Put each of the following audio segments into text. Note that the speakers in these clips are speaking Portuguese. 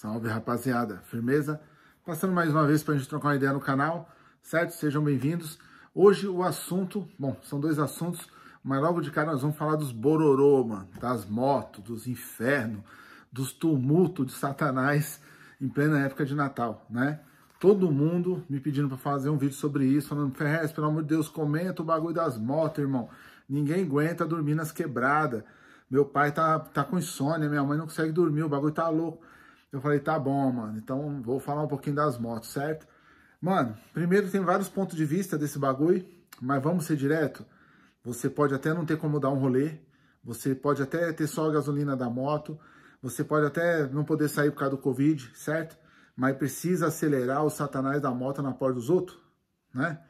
Salve rapaziada, firmeza? Passando mais uma vez para a gente trocar uma ideia no canal, certo? Sejam bem-vindos. Hoje o assunto, bom, são dois assuntos, mas logo de cara nós vamos falar dos bororô, mano, das motos, dos infernos, dos tumultos de Satanás em plena época de Natal, né? Todo mundo me pedindo para fazer um vídeo sobre isso, falando, Ferrez, pelo amor de Deus, comenta o bagulho das motos, irmão. Ninguém aguenta dormir nas quebradas. Meu pai tá, tá com insônia, minha mãe não consegue dormir, o bagulho tá louco. Eu falei, tá bom, mano, então vou falar um pouquinho das motos, certo? Mano, primeiro tem vários pontos de vista desse bagulho, mas vamos ser direto. Você pode até não ter como dar um rolê, você pode até ter só a gasolina da moto, você pode até não poder sair por causa do Covid, certo? Mas precisa acelerar o satanás da moto na porta dos outros, né?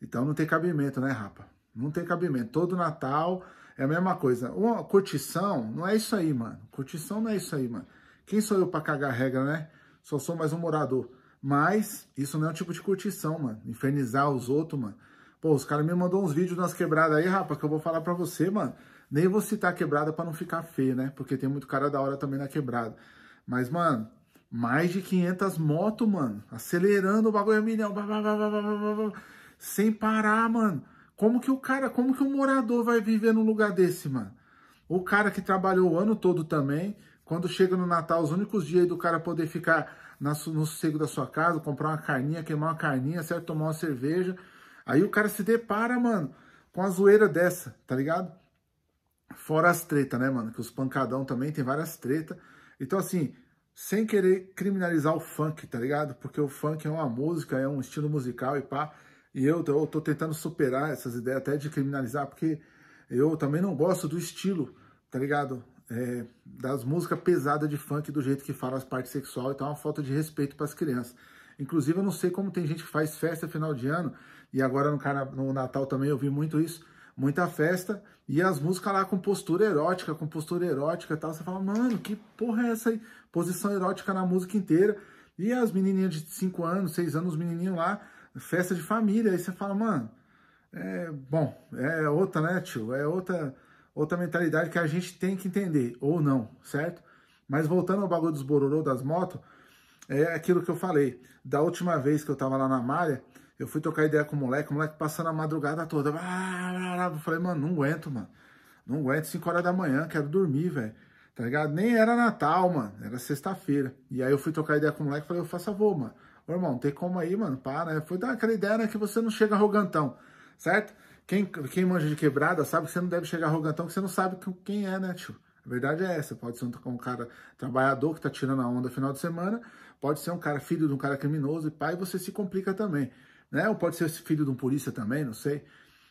Então não tem cabimento, né, rapa? Não tem cabimento. Todo Natal é a mesma coisa. Uma cotição não é isso aí, mano. Curtição não é isso aí, mano. Quem sou eu para cagar a regra, né? Só sou mais um morador. Mas isso não é um tipo de curtição, mano. Infernizar os outros, mano. Pô, os caras me mandou uns vídeos nas quebradas aí, rapaz, que eu vou falar pra você, mano. Nem vou citar quebrada para não ficar feio, né? Porque tem muito cara da hora também na quebrada. Mas, mano, mais de 500 motos, mano. Acelerando o bagulho a milhão. Blá, blá, blá, sem parar, mano. Como que o cara, como que o morador vai viver num lugar desse, mano? O cara que trabalhou o ano todo também, quando chega no Natal, os únicos dias do cara poder ficar no sossego da sua casa, comprar uma carninha, queimar uma carninha, certo? Tomar uma cerveja. Aí o cara se depara, mano, com a zoeira dessa, tá ligado? Fora as tretas, né, mano? Que os pancadão também tem várias tretas. Então, assim, sem querer criminalizar o funk, tá ligado? Porque o funk é uma música, é um estilo musical e pá. E eu, eu tô tentando superar essas ideias até de criminalizar, porque eu também não gosto do estilo, tá ligado? é, das músicas pesadas de funk do jeito que fala as partes sexual, então é uma falta de respeito para as crianças. Inclusive, eu não sei como tem gente que faz festa final de ano, e agora no, no Natal também eu vi muito isso, muita festa, e as músicas lá com postura erótica, com postura erótica e tal. Você fala, mano, que porra é essa aí? Posição erótica na música inteira. E as menininhas de 5 anos, 6 anos, os menininhos lá, festa de família. Aí você fala, mano, é bom, é outra, né, tio? É outra outra mentalidade que a gente tem que entender, ou não, certo? Mas voltando ao bagulho dos bororô das motos, é aquilo que eu falei. Da última vez que eu tava lá na malha, eu fui tocar ideia com o moleque, o moleque passando a madrugada toda. Eu falei, mano, não aguento, mano. Não aguento, 5 horas da manhã, quero dormir, velho. Tá ligado? Nem era Natal, mano. Era sexta-feira. E aí eu fui trocar ideia com o moleque e falei, eu faço avô, mano. Ô, irmão, tem como aí, mano, para. Né? Foi dar aquela ideia, né, que você não chega arrogantão, certo? Quem, quem manja de quebrada sabe que você não deve chegar arrogantão, que você não sabe quem é, né, tio? A verdade é essa. Pode ser um, um cara trabalhador que tá tirando a onda final de semana, pode ser um cara filho de um cara criminoso e pai, você se complica também. Né? Ou pode ser filho de um polícia também, não sei.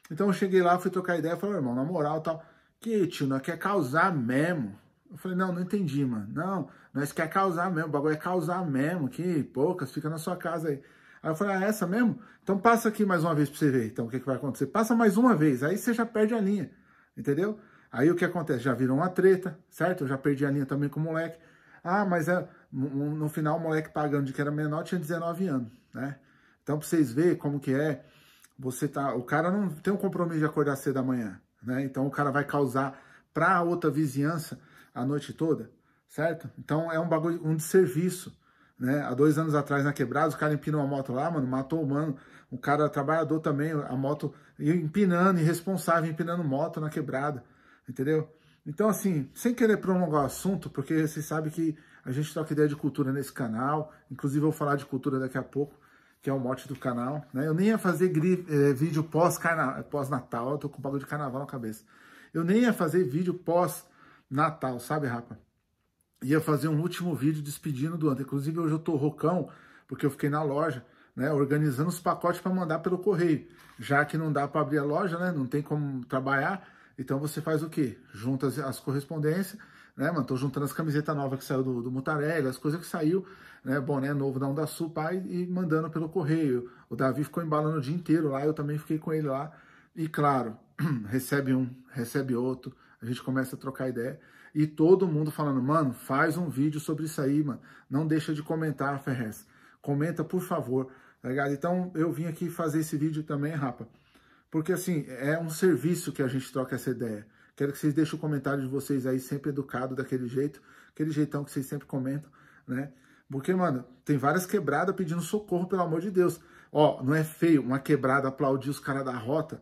Então eu cheguei lá, fui trocar ideia, falei, irmão, na moral tal, que tio, nós quer causar mesmo. Eu falei, não, não entendi, mano. Não, nós quer causar mesmo, o bagulho é causar mesmo, que poucas, fica na sua casa aí. Aí eu falei, ah, é essa mesmo? Então passa aqui mais uma vez para você ver, então, o que, que vai acontecer. Passa mais uma vez, aí você já perde a linha, entendeu? Aí o que acontece? Já virou uma treta, certo? Eu já perdi a linha também com o moleque. Ah, mas é, no final o moleque pagando de que era menor tinha 19 anos, né? Então para vocês verem como que é, você tá, o cara não tem um compromisso de acordar cedo da manhã, né? Então o cara vai causar para outra vizinhança a noite toda, certo? Então é um bagulho, um desserviço né? Há dois anos atrás na quebrada, os caras empinam a moto lá, mano, matou o mano. Um cara trabalhador também, a moto empinando, irresponsável, empinando moto na quebrada, entendeu? Então, assim, sem querer prolongar o assunto, porque você sabe que a gente toca ideia de cultura nesse canal, inclusive eu vou falar de cultura daqui a pouco, que é o mote do canal, né? Eu nem ia fazer grife, eh, vídeo pós-natal, pós eu tô com um bagulho de carnaval na cabeça. Eu nem ia fazer vídeo pós-natal, sabe, rapa? ia fazer um último vídeo despedindo do Antônio. Inclusive, hoje eu tô rocão, porque eu fiquei na loja, né, organizando os pacotes para mandar pelo correio. Já que não dá para abrir a loja, né, não tem como trabalhar, então você faz o quê? Junta as, as correspondências, né, mano? Tô juntando as camisetas novas que saiu do, do Mutarelli, as coisas que saiu, né, boné novo da Onda Sul, pai, e mandando pelo correio. O Davi ficou embalando o dia inteiro lá, eu também fiquei com ele lá. E claro, recebe um, recebe outro, a gente começa a trocar ideia e todo mundo falando, mano, faz um vídeo sobre isso aí, mano. Não deixa de comentar, Ferrez. Comenta, por favor, tá ligado? Então, eu vim aqui fazer esse vídeo também, rapa. Porque, assim, é um serviço que a gente troca essa ideia. Quero que vocês deixem o comentário de vocês aí, sempre educado, daquele jeito. Aquele jeitão que vocês sempre comentam, né? Porque, mano, tem várias quebradas pedindo socorro, pelo amor de Deus. Ó, não é feio uma quebrada aplaudir os caras da rota?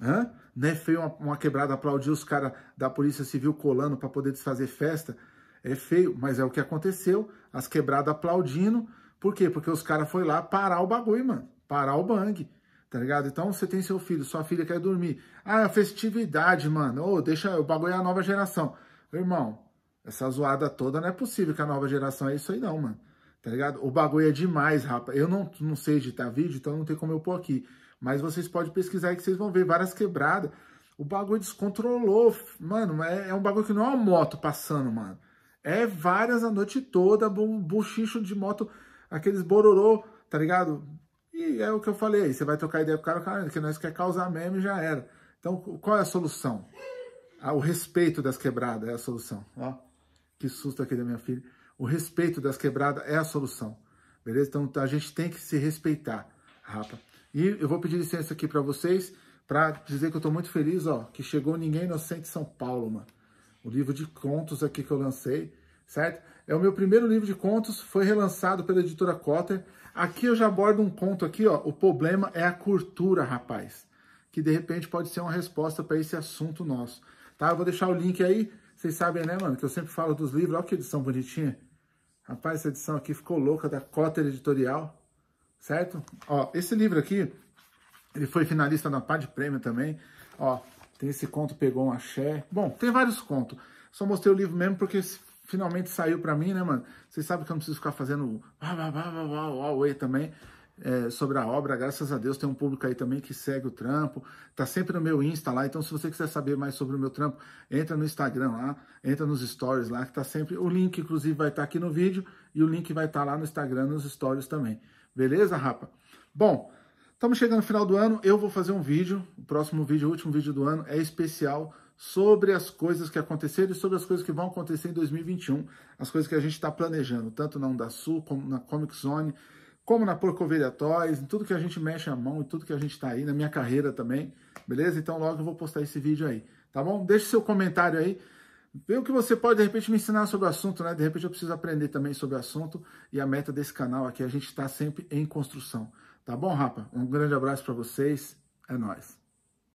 Hã? Né? Feio uma, uma quebrada, aplaudir os caras da Polícia Civil colando para poder desfazer festa. É feio, mas é o que aconteceu. As quebradas aplaudindo. Por quê? Porque os caras foram lá parar o bagulho, mano. Parar o bang. Tá ligado? Então você tem seu filho, sua filha quer dormir. Ah, é festividade, mano. Ô, oh, deixa. O bagulho é a nova geração. Irmão, essa zoada toda não é possível que a nova geração é isso aí, não, mano. Tá ligado? O bagulho é demais, rapaz. Eu não, não sei editar vídeo, então não tem como eu pôr aqui. Mas vocês podem pesquisar aí que vocês vão ver várias quebradas. O bagulho descontrolou, mano. É, é um bagulho que não é uma moto passando, mano. É várias a noite toda, um bochicho de moto, aqueles bororô, tá ligado? E é o que eu falei aí, você vai trocar ideia pro cara, cara, que nós quer causar meme já era. Então, qual é a solução? Ah, o respeito das quebradas é a solução. Ó, que susto aqui da minha filha. O respeito das quebradas é a solução. Beleza? Então, a gente tem que se respeitar, rapa. E eu vou pedir licença aqui para vocês para dizer que eu estou muito feliz, ó, que chegou Ninguém Inocente São Paulo, mano. O livro de contos aqui que eu lancei, certo? É o meu primeiro livro de contos, foi relançado pela editora Cotter. Aqui eu já abordo um conto aqui, ó, o problema é a cultura, rapaz, que de repente pode ser uma resposta para esse assunto nosso, tá? Eu vou deixar o link aí, vocês sabem, né, mano, que eu sempre falo dos livros, olha que edição bonitinha. Rapaz, essa edição aqui ficou louca, da Cotter Editorial, certo? Ó, esse livro aqui, ele foi finalista na Pá de Prêmio também, ó, tem esse conto Pegou um Axé, bom, tem vários contos, só mostrei o livro mesmo porque finalmente saiu para mim, né, mano? Vocês sabem que eu não preciso ficar fazendo Huawei também é, sobre a obra, graças a Deus tem um público aí também que segue o trampo, tá sempre no meu Insta lá, então se você quiser saber mais sobre o meu trampo, entra no Instagram lá, entra nos stories lá, que tá sempre, o link inclusive vai estar tá aqui no vídeo, e o link vai estar tá lá no Instagram, nos stories também. Beleza, rapa? Bom, estamos chegando no final do ano, eu vou fazer um vídeo, o próximo vídeo, o último vídeo do ano, é especial sobre as coisas que aconteceram e sobre as coisas que vão acontecer em 2021, as coisas que a gente está planejando, tanto na Onda Sul, como na Comic Zone, como na Porcoveria Toys, em tudo que a gente mexe a mão, e tudo que a gente está aí, na minha carreira também, beleza? Então logo eu vou postar esse vídeo aí, tá bom? Deixe seu comentário aí, Vê o que você pode, de repente, me ensinar sobre o assunto, né? De repente eu preciso aprender também sobre o assunto. E a meta desse canal aqui é a gente está sempre em construção. Tá bom, Rapa? Um grande abraço para vocês. É nóis.